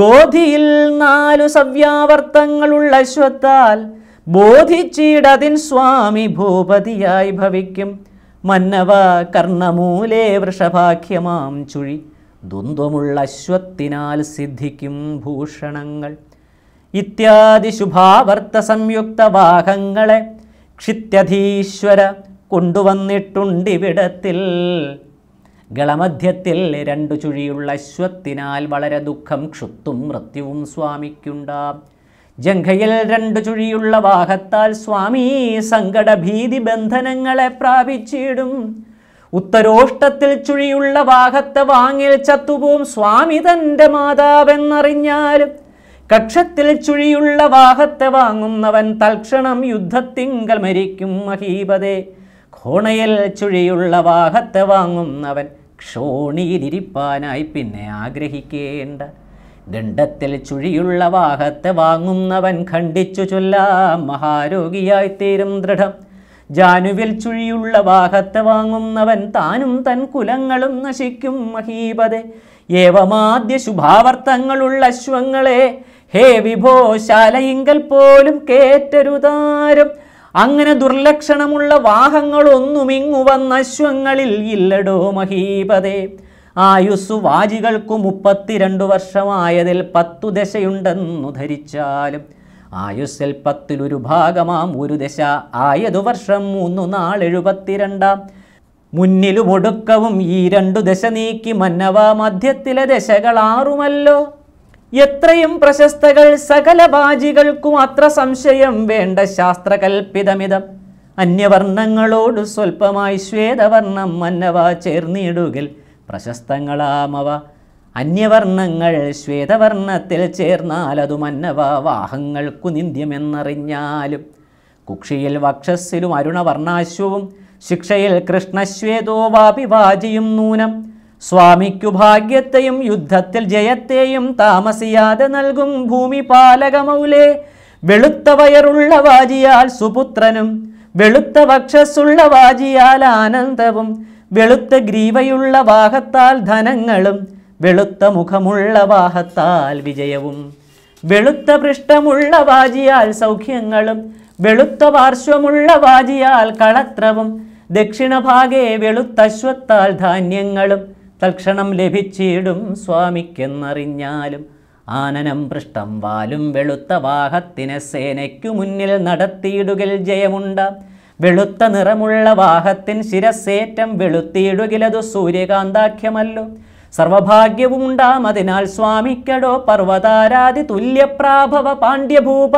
ഗോധിയിൽ നാലു സവ്യാവർത്തങ്ങളുള്ള അശ്വത്താൽ ബോധിച്ചിടതിൻ സ്വാമി ഭൂപതിയായി ഭവിക്കും മന്നവ കർണമൂലേ വൃഷഭാഖ്യമാം ചുഴി ദ്വന്ദ്മുള്ള അശ്വത്തിനാൽ സിദ്ധിക്കും ഭൂഷണങ്ങൾ ഇത്യാദി ശുഭാവർത്ത സംയുക്ത വാഹങ്ങളെ ക്ഷിത്യധീശ്വര കൊണ്ടുവന്നിട്ടുണ്ടിവിടത്തിൽ ഗളമധ്യത്തിൽ രണ്ടു ചുഴിയുള്ള അശ്വത്തിനാൽ വളരെ ദുഃഖം ക്ഷുത്തും മൃത്യുവും സ്വാമിക്കുണ്ടാം ജംഘയിൽ രണ്ടു ചുഴിയുള്ള വാഹത്താൽ സ്വാമി സങ്കടഭീതി ബന്ധനങ്ങളെ പ്രാപിച്ചിടും ഉത്തരോഷ്ടത്തിൽ ചുഴിയുള്ള വാഹത്തെ വാങ്ങിൽ ചത്തുപോം സ്വാമി തൻ്റെ മാതാവെന്നറിഞ്ഞാലും കക്ഷത്തിൽ ചുഴിയുള്ള വാഹത്തെ വാങ്ങുന്നവൻ തൽക്ഷണം യുദ്ധത്തിങ്കൽ മരിക്കും മഹീപതേ കോണയിൽ ചുഴിയുള്ള വാഹത്തെ വാങ്ങുന്നവൻ ക്ഷോണിയിലിരിപ്പാനായി പിന്നെ ആഗ്രഹിക്കേണ്ട ദണ്ഡത്തിൽ ചുഴിയുള്ള വാഹത്തെ വാങ്ങുന്നവൻ ഖണ്ഡിച്ചു ചൊല്ലാം തീരും ദൃഢം ജാനുവിൽ ചുഴിയുള്ള വാഹത്തെ വാങ്ങുന്നവൻ താനും തൻ കുലങ്ങളും നശിക്കും മഹീപതെ ഏവമാദ്യ ശുഭാവർത്തങ്ങളുള്ള അശ്വങ്ങളെ ഹേ വിഭോശാലയിങ്കൽ പോലും കേറ്റരുതാരം അങ്ങനെ ദുർലക്ഷണമുള്ള വാഹങ്ങളൊന്നും ഇങ്ങു വന്ന അശ്വങ്ങളിൽ ഇല്ലടോ മഹീപതേ ആയുസ്സു വാജികൾക്കു മുപ്പത്തിരണ്ടു വർഷമായതിൽ പത്തു ദശയുണ്ടെന്നു ധരിച്ചാലും ആയുസ്സിൽ പത്തിലൊരു ഭാഗമാം ഒരു ദശ ആയതു വർഷം മൂന്നു നാളെഴുപത്തിരണ്ടാം മുന്നിലും ഒടുക്കവും ഈ രണ്ടു ദശ നീക്കി മന്നവ മധ്യത്തിലെ ദശകൾ ആറുമല്ലോ എത്രയും പ്രശസ്തകൾ സകല ബാജികൾക്കും അത്ര സംശയം വേണ്ട ശാസ്ത്രകൽപ്പിതമിതം അന്യവർണ്ണങ്ങളോട് സ്വൽപ്പമായി ശ്വേതവർണ്ണം മന്നവ ചേർന്നിടുകിൽ പ്രശസ്തങ്ങളാമവ അന്യവർണ്ണങ്ങൾ ശ്വേതവർണ്ണത്തിൽ ചേർന്നാൽ അതു മന്നവ വാഹങ്ങൾക്കു നിന്ദ്യമെന്നറിഞ്ഞാലും കുക്ഷിയിൽ വക്ഷസ്സിലും അരുണവർണാശ്വവും ശിക്ഷയിൽ കൃഷ്ണശ്വേതോവാപിവാജിയും നൂനം സ്വാമിക്കു ഭാഗ്യത്തെയും യുദ്ധത്തിൽ ജയത്തെയും താമസിയാതെ നൽകും ഭൂമി പാലകമൗലേ വെളുത്ത വയറുള്ള വാജിയാൽ സുപുത്രനും വെളുത്ത വക്ഷസ്സുള്ള വാജിയാൽ ആനന്ദവും വെളുത്ത ഗ്രീവയുള്ള വാഹത്താൽ ധനങ്ങളും വെളുത്ത മുഖമുള്ള വാഹത്താൽ വിജയവും വെളുത്ത പൃഷ്ഠമുള്ള വാജിയാൽ സൗഖ്യങ്ങളും വെളുത്ത പാർശ്വമുള്ള വാജിയാൽ കളത്രവും ദക്ഷിണഭാഗേ വെളുത്തശ്വത്താൽ ധാന്യങ്ങളും തൽക്ഷണം ലഭിച്ചിടും സ്വാമിക്കെന്നറിഞ്ഞാലും ആനനം പൃഷ്ടം വാലും വെളുത്ത വാഹത്തിനെ സേനയ്ക്കു മുന്നിൽ നടത്തിയിടുകൽ ജയമുണ്ട വെളുത്ത നിറമുള്ള വാഹത്തിൻ ശിരസേറ്റം വെളുത്തിയിടുകിലതു സൂര്യകാന്താഖ്യമല്ലോ സർവഭാഗ്യവുമുണ്ടാം അതിനാൽ സ്വാമിക്കടോ പർവ്വതാരാതി തുല്യപ്രാഭവ പാണ്ഡ്യഭൂപ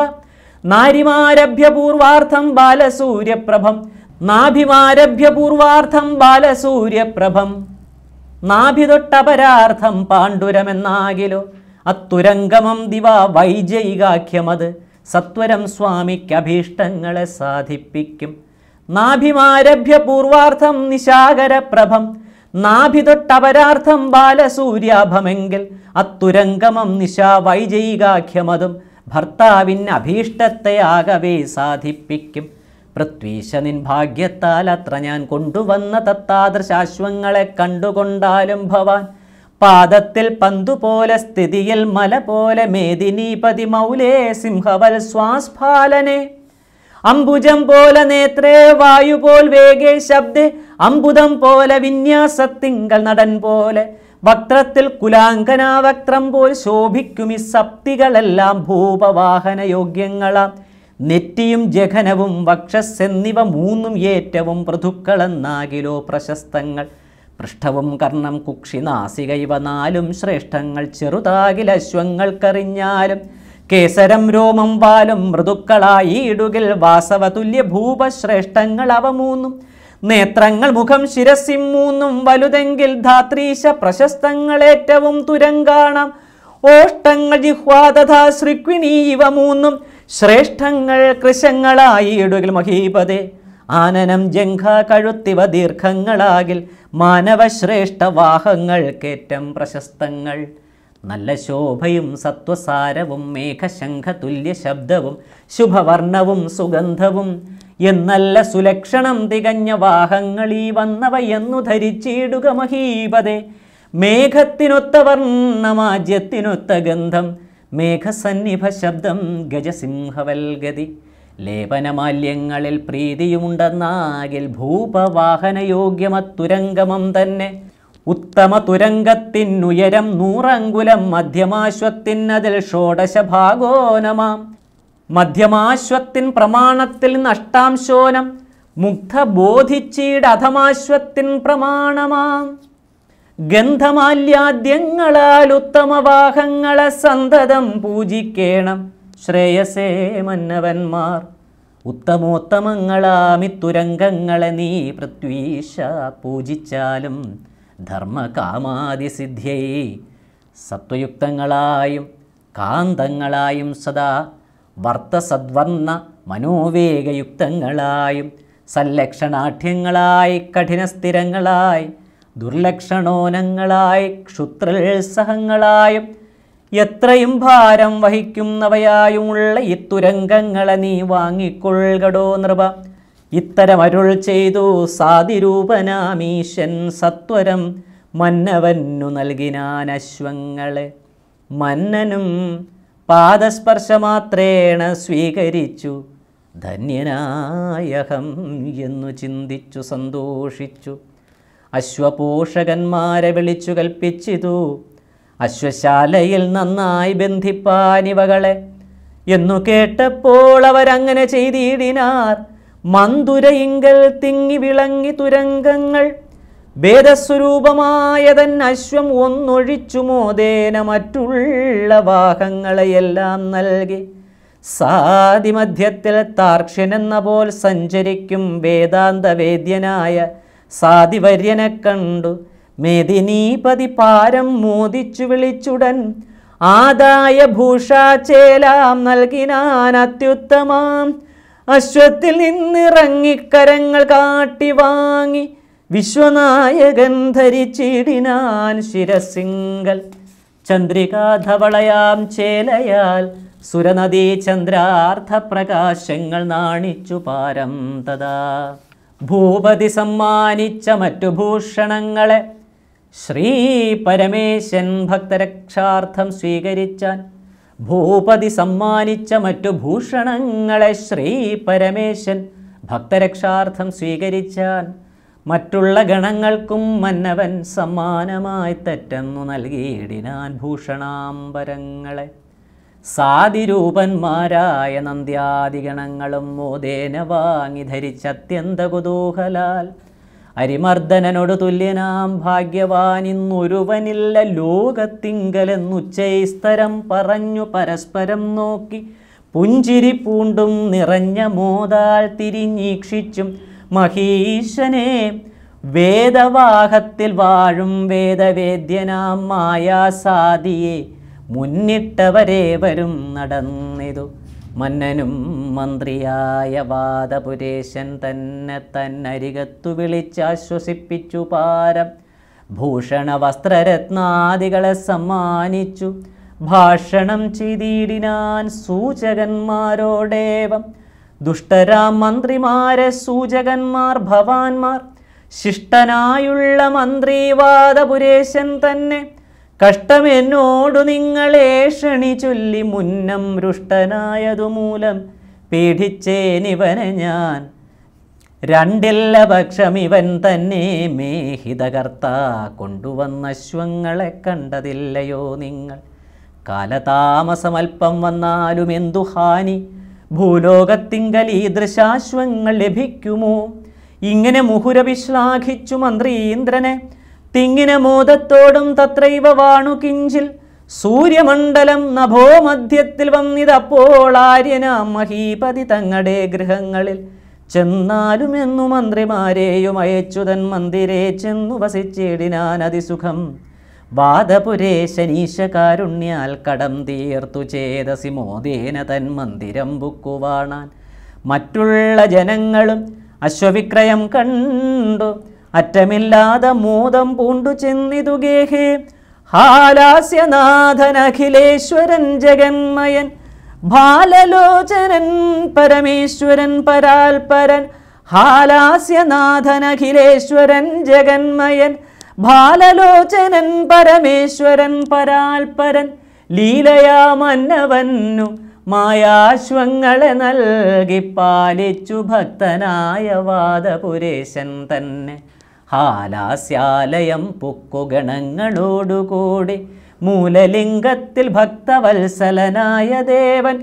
നാരിമാരഭ്യപൂർവാർത്ഥം ബാലസൂര്യപ്രഭം നാഭിമാരഭ്യപൂർവാർത്ഥം ബാലസൂര്യപ്രഭം നാഭിതൊട്ടപരാർത്ഥം പാണ്ഡുരമെന്നാകിലോ അത്തുരംഗമം ദിവ വൈജയികാഖ്യമത് സത്വരം സ്വാമിക്കഭീഷ്ടങ്ങളെ സാധിപ്പിക്കും നാഭിമാരഭ്യ പൂർവാർത്ഥം നിശാകരപ്രഭം നാഭിതൊട്ടപരാർത്ഥം ബാലസൂര്യാഭമെങ്കിൽ അത്തുരംഗമം നിശാ വൈജയികാഖ്യമതും ഭർത്താവിൻ അഭീഷ്ടത്തെ ആകവേ സാധിപ്പിക്കും പൃഥ്വീശനിൻ ഭാഗ്യത്താൽ അത്ര ഞാൻ കൊണ്ടുവന്ന തത്താദൃശാശ്വങ്ങളെ കണ്ടുകൊണ്ടാലും ഭവാൻ പാദത്തിൽ പന്തു പോലെ സ്ഥിതിയിൽ മല പോലെ മേദിനീപതി മൗലേ സിംഹവൽ സ്വാസ്ഫാലനെ അംബുജം പോലെ നേത്രേ വായു പോൽ വേഗേ ശബ്ദേ അംബുദം പോലെ വിന്യാസത്തിങ്കൾ നടൻ പോലെ വക്രത്തിൽ കുലാങ്കനാവക്രം പോൽ ശോഭിക്കും ഈ സപ്തികളെല്ലാം ഭൂപവാഹന യോഗ്യങ്ങളാം നെറ്റിയും ജഘനവും വക്ഷസ് എന്നിവ മൂന്നും ഏറ്റവും പൃഥുക്കളെന്നാകിലോ പ്രശസ്തങ്ങൾ പൃഷ്ഠവും കർണം കുക്ഷി നാസിക ഇവ നാലും ശ്രേഷ്ഠങ്ങൾ ചെറുതാകിൽ അശ്വങ്ങൾക്കറിഞ്ഞാലും കേസരം രോമം പാലും മൃദുക്കളായി ഇടുകിൽ വാസവതുല്യ ഭൂപശ്രേഷ്ഠങ്ങൾ അവ മൂന്നും നേത്രങ്ങൾ മുഖം ശിരസിം മൂന്നും വലുതെങ്കിൽ ധാത്രീശ പ്രശസ്തങ്ങൾ ഏറ്റവും തുരങ്കാണാം ഓഷ്ടങ്ങൾ ജിഹ്വാ തഥാ ശ്രിക്വിണി ഇവ മൂന്നും ശ്രേഷ്ഠങ്ങൾ കൃശങ്ങളായി ഇടുകിൽ മഹീപതേ ആനനം ജംഘ കഴുത്തിവ ദീർഘങ്ങളാകിൽ മാനവശ്രേഷ്ഠ വാഹങ്ങൾ കേറ്റം പ്രശസ്തങ്ങൾ നല്ല ശോഭയും സത്വസാരവും മേഘശംഖ തുല്യ ശബ്ദവും ശുഭവർണവും സുഗന്ധവും എന്നല്ല സുലക്ഷണം തികഞ്ഞ വാഹങ്ങളീ വന്നവ എന്നു ധരിച്ചിടുക മഹീപതേ മേഘത്തിനൊത്ത വർണ്ണമാജ്യത്തിനൊത്ത ഗന്ധം മേഘസന്നിഭ ശബ്ദം ഗജസിംഹവൽഗതി ലേപനമാല്യങ്ങളിൽ പ്രീതിയുമുണ്ടെന്നാകിൽ ഭൂപവാഹനയോഗ്യമത്തുരംഗമം തന്നെ ഉത്തമ തുരംഗത്തിനുയരം നൂറങ്കുലം മധ്യമാശ്വത്തിനതിൽ ഷോഡശഭാഗോനമാം മധ്യമാശ്വത്തിൻ പ്രമാണത്തിൽ നഷ്ടാംശോനം മുഗ്ധബോധിച്ചീടധമാശ്വത്തിൻ പ്രമാണമാം ഗന്ധമാല്യാദ്യങ്ങളാൽ ഉത്തമവാഹങ്ങളെ സന്തതം പൂജിക്കേണം ശ്രേയസേ മന്നവന്മാർ ഉത്തമോത്തമങ്ങളാമിത്തുരംഗങ്ങളെ നീ പൃഥ്വീശ പൂജിച്ചാലും ധർമ്മകാമാതിസിദ്ധ്യൈ സത്വയുക്തങ്ങളായും കാന്തങ്ങളായും സദാ വർത്തസദ്വർണ മനോവേഗയുക്തങ്ങളായും സല്ലക്ഷണാഠ്യങ്ങളായി കഠിനസ്ഥിരങ്ങളായി ദുർലക്ഷണോനങ്ങളായി ക്ഷുത്രൽസഹങ്ങളായും എത്രയും ഭാരം വഹിക്കുന്നവയായുമുള്ള ഇത്തുരംഗങ്ങളെ നീ വാങ്ങിക്കൊള്ളടോ നൃപ ഇത്തരം അരുൾ ചെയ്തു സാതിരൂപനാമീശൻ സത്വരം മന്നവന്നു നൽകിനാൻ അശ്വങ്ങളെ മന്നനും പാദസ്പർശമാത്രേണ സ്വീകരിച്ചു ധന്യനായഹം എന്നു ചിന്തിച്ചു സന്തോഷിച്ചു അശ്വപോഷകന്മാരെ വിളിച്ചു കൽപ്പിച്ചിതു അശ്വശാലയിൽ നന്നായി ബന്ധിപ്പാനിവകളെ എന്നു കേട്ടപ്പോൾ അവരങ്ങനെ ചെയ്തിടിനാർ മന്തുരയിങ്കൽ തിങ്ങി വിളങ്ങി തുരങ്കങ്ങൾ ഭേദസ്വരൂപമായതൻ അശ്വം ഒന്നൊഴിച്ചു മോദേന മറ്റുള്ള വാഹങ്ങളെയെല്ലാം നൽകി സാതിമധ്യത്തിൽ താർക്ഷനെന്ന പോൽ സഞ്ചരിക്കും വേദാന്തവേദ്യനായ സാതിവര്യനെ കണ്ടു മേദിനീപതി പാരം മോദിച്ചു വിളിച്ചുടൻ ആദായ ഭൂഷാചേലാം നൽകിനാൻ അത്യുത്തമാം അശ്വത്തിൽ നിന്നിറങ്ങിക്കരങ്ങൾ കാട്ടി വാങ്ങി വിശ്വനായകൻ ധരിച്ചിടിനാൻ ശിരസിംഗൽ ചന്ദ്രികാധവളയാം ചേലയാൽ സുരനദീ ചന്ദ്രാർത്ഥ പ്രകാശങ്ങൾ നാണിച്ചു പാരം തദാ ഭൂപതി സമ്മാനിച്ച മറ്റു ഭൂഷണങ്ങളെ ശ്രീ പരമേശൻ ഭക്തരക്ഷാർത്ഥം സ്വീകരിച്ചാൻ ഭൂപതി സമ്മാനിച്ച മറ്റു ഭൂഷണങ്ങളെ ശ്രീ പരമേശൻ ഭക്തരക്ഷാർത്ഥം സ്വീകരിച്ചാൻ മറ്റുള്ള ഗണങ്ങൾക്കും മന്നവൻ സമ്മാനമായി തെറ്റെന്നു നൽകിയിടിനാൻ ഭൂഷണാംബരങ്ങളെ സാതിരൂപന്മാരായ നന്ദ്യാദിഗണങ്ങളും മോദേന വാങ്ങി ധരിച്ചത്യന്ത കുതൂഹലാൽ അരിമർദ്ദനനോട് തുല്യനാം ഭാഗ്യവാനിന്നൊരുവനില്ല ലോകത്തിങ്കലെന്നുച്ചൈസ്തരം പറഞ്ഞു പരസ്പരം നോക്കി പുഞ്ചിരി പൂണ്ടും നിറഞ്ഞ മോദാൽ തിരിഞ്ഞീക്ഷിച്ചും മഹീശനെ വേദവാഹത്തിൽ വാഴും വേദവേദ്യനാം മായാസാദിയെ മുന്നിട്ടവരെ വരും നടന്നിതു മന്നനും മന്ത്രിയായ വാദപുരേശൻ തന്നെ തന്നരികത്തു വിളിച്ചാശ്വസിപ്പിച്ചു പാരം ഭൂഷണ വസ്ത്രരത്നാദികളെ സമ്മാനിച്ചു ഭാഷണം ചെയ്തിടിനാൻ സൂചകന്മാരോടേവം ദുഷ്ടരാ മന്ത്രിമാരെ സൂചകന്മാർ ഭവാന്മാർ ശിഷ്ടനായുള്ള മന്ത്രി വാദപുരേശൻ തന്നെ കഷ്ടമെന്നോടു നിങ്ങളെ ക്ഷണി ചൊല്ലി മുന്നം രുഷ്ടനായതുമൂലം പേടിച്ചേനിവനെ ഞാൻ രണ്ടില്ല പക്ഷം ഇവൻ തന്നെ മേഹിതകർത്ത കൊണ്ടുവന്ന അശ്വങ്ങളെ കണ്ടതില്ലയോ നിങ്ങൾ കാലതാമസമൽപ്പം വന്നാലും എന്തു ഹാനി ഭൂലോകത്തിങ്കൽ ഈ ദൃശാശ്വങ്ങൾ ലഭിക്കുമോ ഇങ്ങനെ മുഹുരവിശ്ലാഘിച്ചു മന്ത്രീന്ദ്രനെ തിങ്ങിന മോദത്തോടും തത്രൈവ വാണു കിഞ്ചിൽ സൂര്യമണ്ഡലം നഭോ മധ്യത്തിൽ വന്നിതപ്പോൾ ആര്യനാ മഹീപതി തങ്ങളുടെ ഗൃഹങ്ങളിൽ ചെന്നാലും എന്നു മന്ത്രിമാരെയും അയച്ചുതൻ മന്ദിരെ ചെന്നു വസിച്ചിടിനാൻ അതിസുഖം വാദപുരേ ശനീശകാരുണ്യാൽ കടം തീർത്തു ചേതസി മോദേന തൻ മന്ദിരം ബുക്കുവാണാൻ മറ്റുള്ള ജനങ്ങളും അശ്വവിക്രയം കണ്ടു അറ്റമില്ലാതെ മൂതം പൂണ്ടു ചെന്നിതു ഗേഹേ ഹാലാസ്യനാഥൻ അഖിലേശ്വരൻ ജഗന്മയൻ ബാലലോചനൻ പരമേശ്വരൻ പരാൽപരൻ ഹാലാസ്യനാഥൻ അഖിലേശ്വരൻ ജഗന്മയൻ ബാലലോചനൻ പരമേശ്വരൻ പരാൽപരൻ ലീലയാ മായാശ്വങ്ങളെ നൽകി പാലിച്ചു ഭക്തനായ വാദപുരേശൻ തന്നെ ഹാലാസ്യാലയം പുക്കുഗണങ്ങളോടുകൂടി മൂലലിംഗത്തിൽ ഭക്തവത്സലനായ ദേവൻ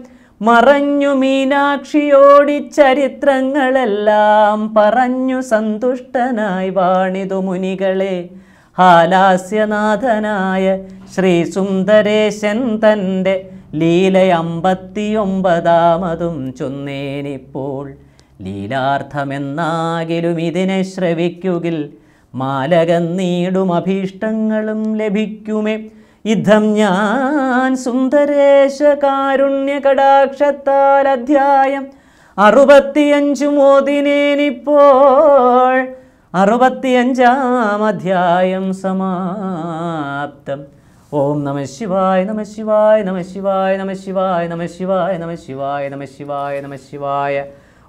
മറഞ്ഞു മീനാക്ഷിയോടി ചരിത്രങ്ങളെല്ലാം പറഞ്ഞു സന്തുഷ്ടനായി വാണിതു മുനികളെ ഹാലാസ്യനാഥനായ ശ്രീ സുന്ദരേശൻ തൻ്റെ ലീലയമ്പത്തിയൊമ്പതാമതും ചൊന്നേനിപ്പോൾ ലീലാർത്ഥമെന്നാകിലും ഇതിനെ ശ്രവിക്കുകിൽ നീടും അഭീഷ്ടങ്ങളും ലഭിക്കുമേ ഇദ്ധം ഞാൻ സുന്ദരേശ കാരുണ്യ കടാക്ഷത്താൽ അധ്യായം അറുപത്തിയഞ്ചു മോദിനേനിപ്പോൾ അറുപത്തിയഞ്ചാം അധ്യായം സമാപ്തം ഓം നമ ശിവായ നമ ശിവായ നമ ശിവായ നമ ശിവായ നമ ശിവായ നമ ശിവായ നമ ശിവായ നമ ശിവായ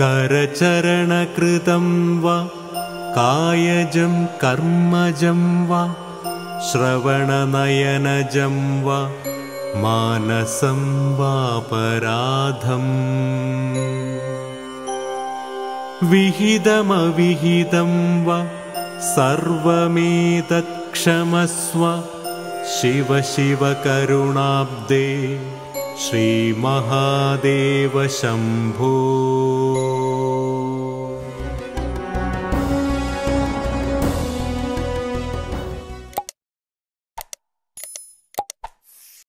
करचरणकृतं वा कायजं कर्मजं वा श्रवणनयनजं वा मानसं वा विहितमविहितं वा सर्वमेतत्क्षमस्व शिवशिवकरुणाब्दे श्रीमहादेव शम्भु